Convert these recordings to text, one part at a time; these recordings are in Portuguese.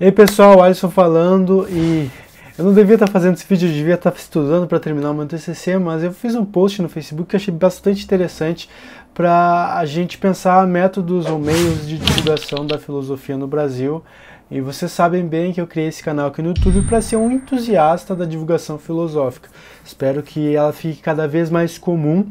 Ei pessoal, Alisson falando e eu não devia estar fazendo esse vídeo, eu devia estar estudando para terminar o meu TCC, mas eu fiz um post no Facebook que achei bastante interessante para a gente pensar métodos ou meios de divulgação da filosofia no Brasil. E vocês sabem bem que eu criei esse canal aqui no YouTube para ser um entusiasta da divulgação filosófica. Espero que ela fique cada vez mais comum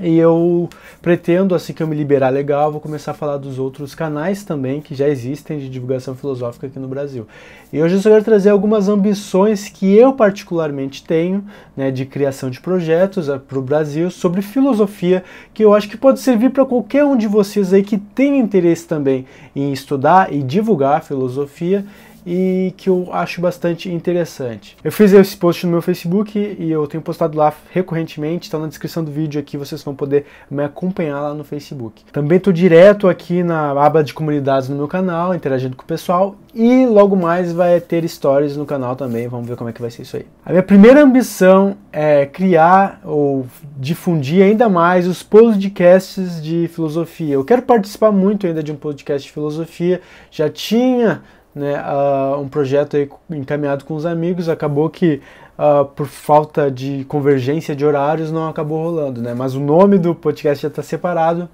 e eu pretendo, assim que eu me liberar legal, vou começar a falar dos outros canais também que já existem de divulgação filosófica aqui no Brasil. E hoje eu só quero trazer algumas ambições que eu particularmente tenho, né, de criação de projetos eh, para o Brasil sobre filosofia, que eu acho que pode servir para qualquer um de vocês aí que tem interesse também em estudar e divulgar filosofia e que eu acho bastante interessante. Eu fiz esse post no meu Facebook e eu tenho postado lá recorrentemente, está na descrição do vídeo aqui, vocês vão poder me acompanhar lá no Facebook. Também estou direto aqui na aba de comunidades no meu canal, interagindo com o pessoal e logo mais vai ter stories no canal também, vamos ver como é que vai ser isso aí. A minha primeira ambição é criar ou difundir ainda mais os podcasts de filosofia. Eu quero participar muito ainda de um podcast de filosofia, já tinha né, uh, um projeto aí encaminhado com os amigos, acabou que uh, por falta de convergência de horários não acabou rolando, né? Mas o nome do podcast já está separado,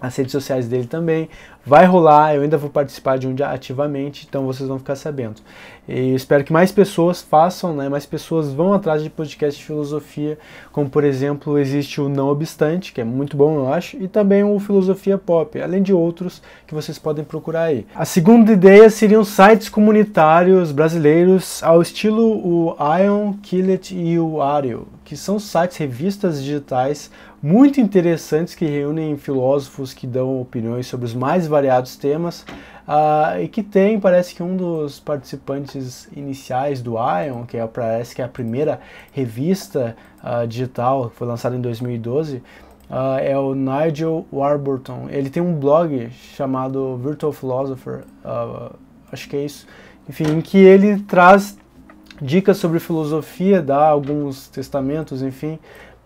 as redes sociais dele também. Vai rolar, eu ainda vou participar de um dia ativamente, então vocês vão ficar sabendo. E espero que mais pessoas façam, né? Mais pessoas vão atrás de podcast de filosofia, como por exemplo, existe o Não Obstante, que é muito bom, eu acho, e também o Filosofia Pop, além de outros que vocês podem procurar aí. A segunda ideia seriam sites comunitários brasileiros ao estilo o Ion, Killet e o Ario que são sites, revistas digitais muito interessantes que reúnem filósofos que dão opiniões sobre os mais variados temas uh, e que tem, parece que um dos participantes iniciais do Ion, que é, parece que é a primeira revista uh, digital que foi lançada em 2012, Uh, ah, é o Nigel Warburton. Ele tem um blog chamado Virtual Philosopher, uh, acho que é isso. Enfim, em que ele traz dicas sobre filosofia, dá alguns testamentos, enfim,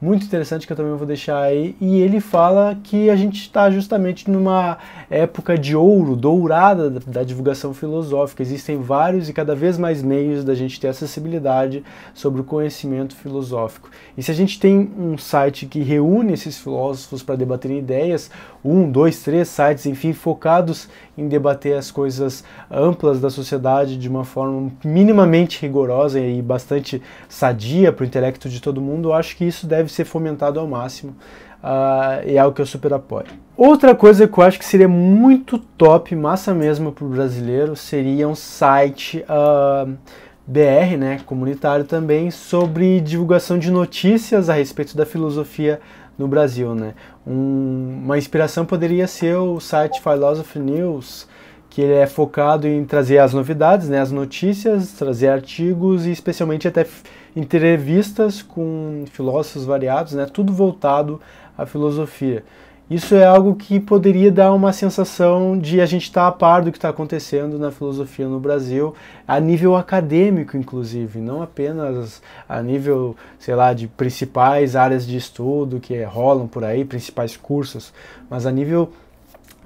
muito interessante que eu também vou deixar aí. E ele fala que a gente está justamente numa época de ouro, dourada da divulgação filosófica. Existem vários e cada vez mais meios da gente ter acessibilidade sobre o conhecimento filosófico. E se a gente tem um site que reúne esses filósofos para debaterem ideias, um, dois, três sites, enfim, focados em debater as coisas amplas da sociedade de uma forma minimamente rigorosa e bastante sadia para o intelecto de todo mundo, eu acho que isso deve ser fomentado ao máximo uh, e é algo que eu super apoio. Outra coisa que eu acho que seria muito top, massa mesmo para o brasileiro, seria um site uh, ah, BR, né, comunitário também, sobre divulgação de notícias a respeito da filosofia no Brasil. Né? Um, uma inspiração poderia ser o site Philosophy News, que ele é focado em trazer as novidades, né, as notícias, trazer artigos e especialmente até entrevistas com filósofos variados, né, tudo voltado à filosofia. Isso é algo que poderia dar uma sensação de a gente estar tá a par do que está acontecendo na filosofia no Brasil, a nível acadêmico, inclusive, não apenas a nível, sei lá, de principais áreas de estudo que rolam por aí, principais cursos, mas a nível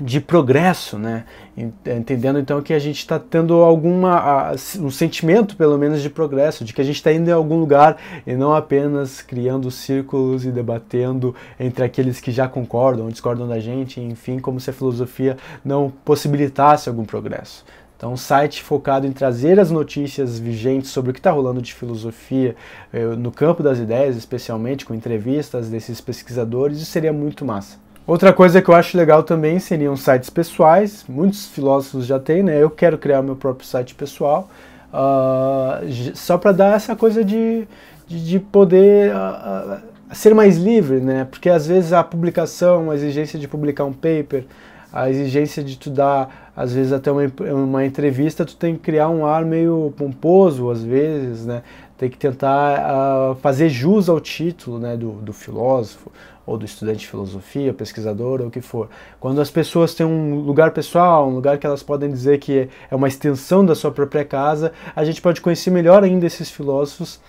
de progresso, né? Entendendo então que a gente está tendo alguma um sentimento, pelo menos, de progresso, de que a gente está indo em algum lugar e não apenas criando círculos e debatendo entre aqueles que já concordam, discordam da gente, enfim, como se a filosofia não possibilitasse algum progresso. Então, um site focado em trazer as notícias vigentes sobre o que está rolando de filosofia eh, no campo das ideias, especialmente com entrevistas desses pesquisadores, isso seria muito massa. Outra coisa que eu acho legal também seriam sites pessoais. Muitos filósofos já têm, né? Eu quero criar meu próprio site pessoal. Uh, só para dar essa coisa de, de, de poder uh, ser mais livre, né? Porque às vezes a publicação, a exigência de publicar um paper, a exigência de tu dar, às vezes até uma, uma entrevista, tu tem que criar um ar meio pomposo, às vezes, né? Tem que tentar fazer jus ao título né, do, do filósofo, ou do estudante de filosofia, pesquisador, ou o que for. Quando as pessoas têm um lugar pessoal, um lugar que elas podem dizer que é uma extensão da sua própria casa, a gente pode conhecer melhor ainda esses filósofos,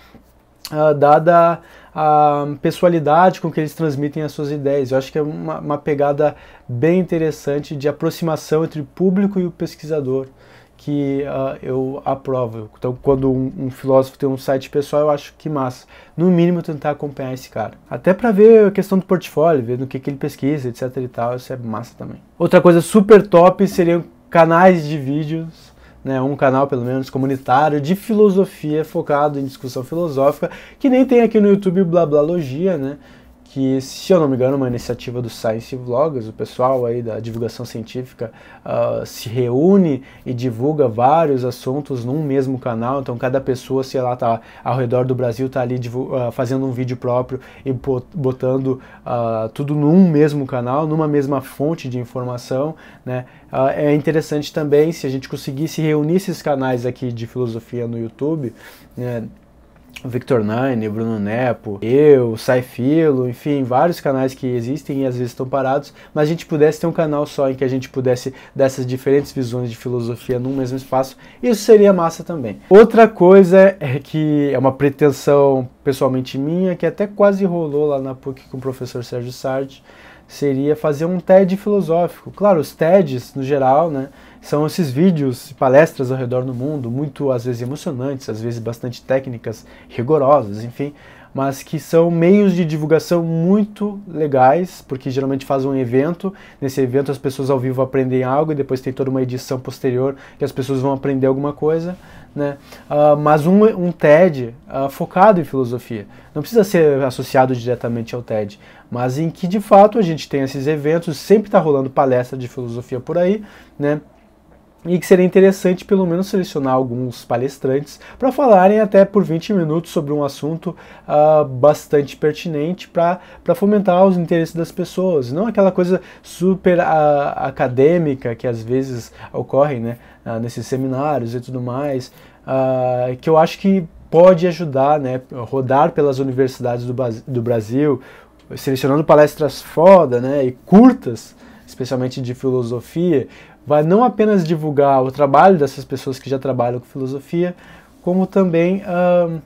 uh, dada a pessoalidade com que eles transmitem as suas ideias. Eu acho que é uma, uma pegada bem interessante de aproximação entre o público e o pesquisador que uh, eu aprovo. Então, quando um, um, filósofo tem um site pessoal, eu acho que massa. No mínimo, tentar acompanhar esse cara. Até para ver a questão do portfólio, ver no que, que ele pesquisa, etc e tal, isso é massa também. Outra coisa super top seriam canais de vídeos, né, um canal pelo menos comunitário de filosofia focado em discussão filosófica, que nem tem aqui no YouTube Blablalogia, né? que, se eu não me engano, uma iniciativa do Science Vlogs, o pessoal aí da divulgação científica uh, se reúne e divulga vários assuntos num mesmo canal, então cada pessoa, sei lá, tá ao redor do Brasil, tá ali uh, fazendo um vídeo próprio e botando uh, tudo num mesmo canal, numa mesma fonte de informação, né? é interessante também se a gente conseguisse reunir esses canais aqui de filosofia no YouTube, né? Victor Nine, Bruno Nepo, eu, Saifilo, enfim, vários canais que existem e às vezes estão parados, mas a gente pudesse ter um canal só em que a gente pudesse dessas diferentes visões de filosofia num mesmo espaço, isso seria massa também. Outra coisa é que é uma pretensão pessoalmente minha, que até quase rolou lá na PUC com o professor Sérgio Sardi, seria fazer um TED filosófico. Claro, os TEDs, no geral, né, são esses vídeos, e palestras ao redor do mundo, muito às vezes emocionantes, às vezes bastante técnicas, rigorosas, enfim, mas que são meios de divulgação muito legais, porque geralmente fazem um evento, nesse evento as pessoas ao vivo aprendem algo e depois tem toda uma edição posterior que as pessoas vão aprender alguma coisa, né? Uh, mas um, um TED uh, focado em filosofia. Não precisa ser associado diretamente ao TED, mas em que de fato a gente tem esses eventos, sempre está rolando palestra de filosofia por aí, né? e que seria interessante pelo menos selecionar alguns palestrantes para falarem até por 20 minutos sobre um assunto uh, bastante pertinente para fomentar os interesses das pessoas, não aquela coisa super uh, acadêmica que às vezes ocorre né, uh, nesses seminários e tudo mais, que eu acho que pode ajudar, né, rodar pelas universidades do, do Brasil, selecionando palestras foda né, e curtas, especialmente de filosofia, vai não apenas divulgar o trabalho dessas pessoas que já trabalham com filosofia, como também, uh,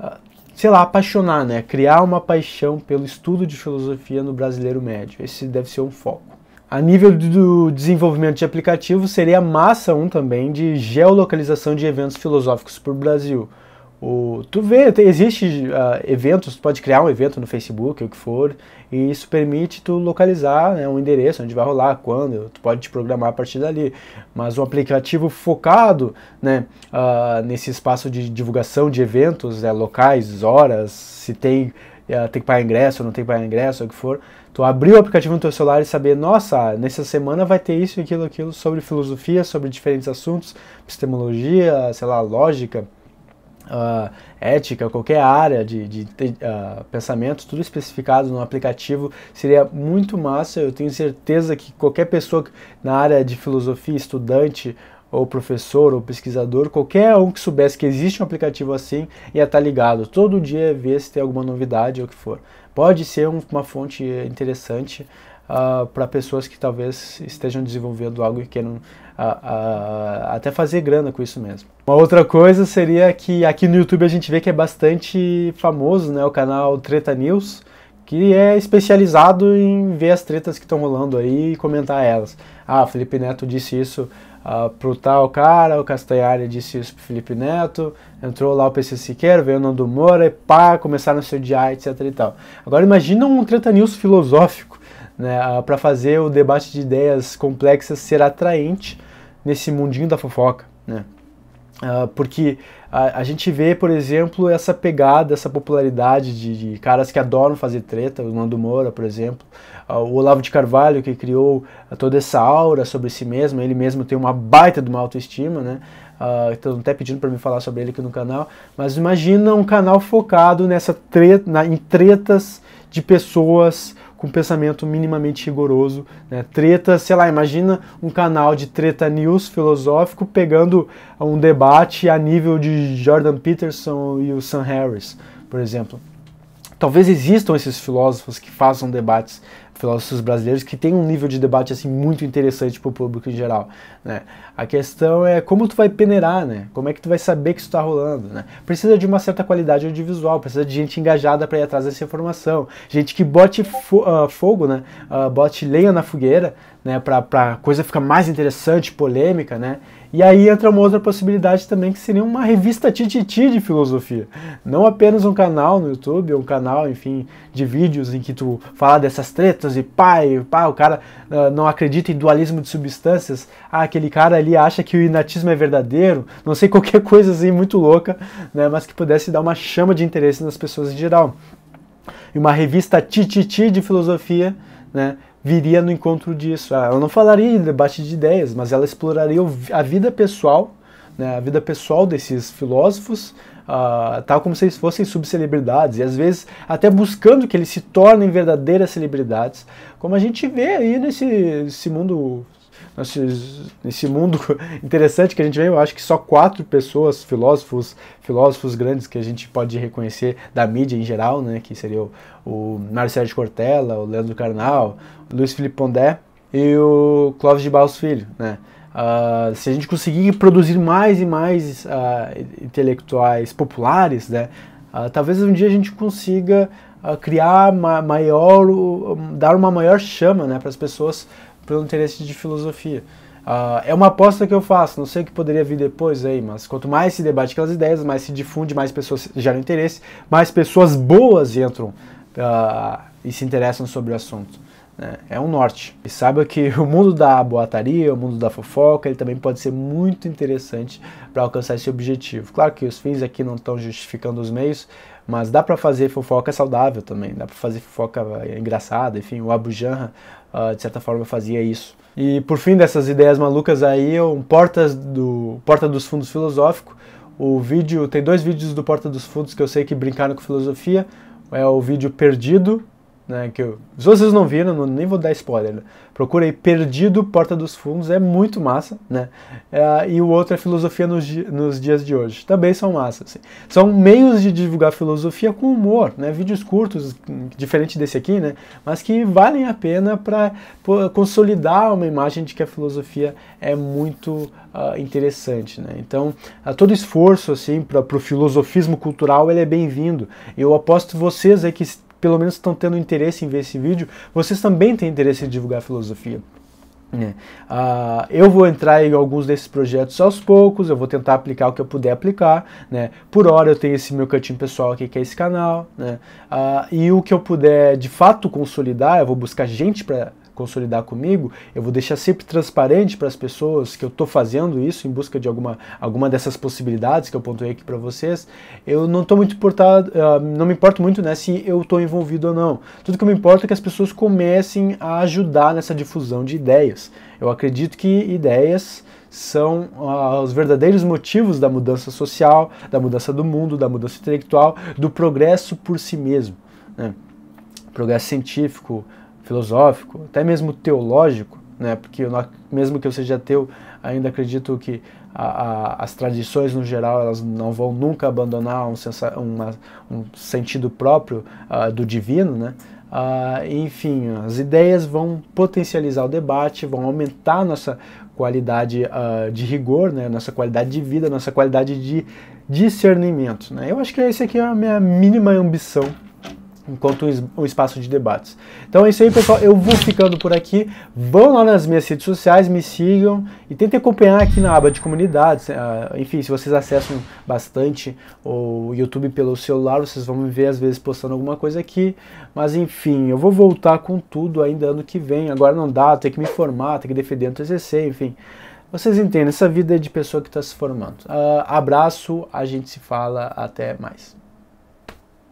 uh, sei lá, apaixonar, né? criar uma paixão pelo estudo de filosofia no brasileiro médio. Esse deve ser um foco. A nível do desenvolvimento de aplicativo seria massa um também de geolocalização de eventos filosóficos por Brasil, o, tu vê, tem, existe uh, eventos, tu pode criar um evento no Facebook, o que for, e isso permite tu localizar né, um endereço, onde vai rolar, quando, tu pode te programar a partir dali. Mas um aplicativo focado né, uh, nesse espaço de divulgação de eventos, né, locais, horas, se tem, uh, tem que pagar ingresso, não tem que pagar ingresso, o que for, tu abrir o aplicativo no teu celular e saber, nossa, nessa semana vai ter isso, aquilo, aquilo, sobre filosofia, sobre diferentes assuntos, epistemologia, sei lá, lógica, uh, ética, qualquer área de, de, de uh, pensamento, tudo especificado no aplicativo, seria muito massa. Eu tenho certeza que qualquer pessoa na área de filosofia, estudante, ou professor, ou pesquisador, qualquer um que soubesse que existe um aplicativo assim, ia estar tá ligado. Todo dia ver se tem alguma novidade ou o que for. Pode ser um, uma fonte interessante uh, ah, para pessoas que talvez estejam desenvolvendo algo e queiram uh, uh, até fazer grana com isso mesmo. Uma outra coisa seria que aqui no YouTube a gente vê que é bastante famoso né, o canal Treta News, que é especializado em ver as tretas que estão rolando aí e comentar elas. Ah, Felipe Neto disse isso uh, pro tal cara, o Castanhari disse isso pro Felipe Neto, entrou lá o PC Siqueira, veio o Nando Moura e pá, começaram a se odiar, etc e tal. Agora imagina um treta news filosófico, né, ah, para fazer o debate de ideias complexas ser atraente nesse mundinho da fofoca. Né? Uh, porque a, a, gente vê, por exemplo, essa pegada, essa popularidade de, de, caras que adoram fazer treta, o Nando Moura, por exemplo, uh, o Olavo de Carvalho, que criou toda essa aura sobre si mesmo, ele mesmo tem uma baita de uma autoestima, né? Uh, estão até pedindo para me falar sobre ele aqui no canal, mas imagina um canal focado nessa treta, na, em tretas de pessoas com um pensamento minimamente rigoroso. Né? Treta, sei lá, imagina um canal de treta news filosófico pegando um debate a nível de Jordan Peterson e o Sam Harris, por exemplo. Talvez existam esses filósofos que façam debates filósofos brasileiros que tem um nível de debate assim muito interessante para o público em geral, né? A questão é como tu vai peneirar, né? Como é que tu vai saber que isso está rolando, né? Precisa de uma certa qualidade audiovisual, precisa de gente engajada para ir atrás dessa informação, gente que bote fo uh, fogo, né? Uh, bote lenha na fogueira, né, para a coisa ficar mais interessante, polêmica, né? E aí entra uma outra possibilidade também, que seria uma revista tititi de filosofia. Não apenas um canal no YouTube, um canal, enfim, de vídeos em que tu fala dessas tretas e pai, pá, o cara uh, não acredita em dualismo de substâncias, ah, aquele cara ali acha que o inatismo é verdadeiro, não sei, qualquer coisa assim muito louca, né, mas que pudesse dar uma chama de interesse nas pessoas em geral. E uma revista tititi de filosofia, né, viria no encontro disso. Ah, ela não falaria de debate de ideias, mas ela exploraria a vida pessoal, né, a vida pessoal desses filósofos, uh, tal como se eles fossem subcelebridades, e às vezes até buscando que eles se tornem verdadeiras celebridades, como a gente vê aí nesse mundo nesse mundo interessante que a gente vê eu acho que só quatro pessoas, filósofos, filósofos grandes que a gente pode reconhecer da mídia em geral, né, que seria o, o de Cortella, o Leandro Carnal, o Luiz Felipe Pondé e o Clóvis de Barros Filho, né. Uh, se a gente conseguir produzir mais e mais uh, intelectuais populares, né, uh, talvez um dia a gente consiga criar ma maior, dar uma maior chama né, para as pessoas pelo interesse de filosofia. Uh, é uma aposta que eu faço, não sei o que poderia vir depois aí, mas quanto mais se debate aquelas ideias, mais se difunde, mais pessoas geram interesse, mais pessoas boas entram uh, e se interessam sobre o assunto. Né? É um norte. E saiba que o mundo da boataria, o mundo da fofoca, ele também pode ser muito interessante para alcançar esse objetivo. Claro que os fins aqui não estão justificando os meios, mas dá para fazer fofoca saudável também, dá para fazer fofoca engraçada, enfim, o Abu Janra uh, de certa forma eu fazia isso. E por fim dessas ideias malucas aí, um portas do porta dos fundos filosófico. O vídeo tem dois vídeos do porta dos fundos que eu sei que brincaram com filosofia. É o vídeo perdido né, que eu, se vocês não viram, não, nem vou dar spoiler. Né? Procura aí Perdido, Porta dos Fundos, é muito massa, né? É, e o outro é Filosofia nos, nos Dias de Hoje, também são massas. Assim. São meios de divulgar filosofia com humor, né? Vídeos curtos, diferente desse aqui, né? Mas que valem a pena para consolidar uma imagem de que a filosofia é muito uh, interessante, né? Então, todo esforço, assim, para o filosofismo cultural, ele é bem-vindo. Eu aposto vocês aí que pelo menos estão tendo interesse em ver esse vídeo, vocês também têm interesse em divulgar filosofia. Uh, eu vou entrar em alguns desses projetos aos poucos, eu vou tentar aplicar o que eu puder aplicar. Né? Por hora eu tenho esse meu cantinho pessoal aqui, que é esse canal. Né? Uh, e o que eu puder de fato consolidar, eu vou buscar gente para consolidar comigo, eu vou deixar sempre transparente para as pessoas que eu estou fazendo isso em busca de alguma, alguma dessas possibilidades que eu pontuei aqui para vocês. Eu não estou muito importado, uh, não me importo muito né, se eu estou envolvido ou não. Tudo que eu me importo é que as pessoas comecem a ajudar nessa difusão de ideias. Eu acredito que ideias são uh, os verdadeiros motivos da mudança social, da mudança do mundo, da mudança intelectual, do progresso por si mesmo. Né? Progresso científico, filosófico, até mesmo teológico, né? porque eu, mesmo que eu seja ateu, ainda acredito que a, a, as tradições no geral elas não vão nunca abandonar um, sensa, uma, um sentido próprio uh, do divino, né? Uh, enfim, as ideias vão potencializar o debate, vão aumentar a nossa qualidade uh, de rigor, né? nossa qualidade de vida, nossa qualidade de discernimento. Né? Eu acho que essa aqui é a minha mínima ambição enquanto um espaço de debates. Então é isso aí, pessoal. Eu vou ficando por aqui. Vão lá nas minhas redes sociais, me sigam e tentem acompanhar aqui na aba de comunidades. Ah, enfim, se vocês acessam bastante o YouTube pelo celular, vocês vão me ver às vezes postando alguma coisa aqui. Mas enfim, eu vou voltar com tudo ainda ano que vem. Agora não dá, tem que me formar, tem que defender o TCC, enfim. Vocês entendem, essa vida é de pessoa que está se formando. Uh, abraço, a gente se fala, até mais.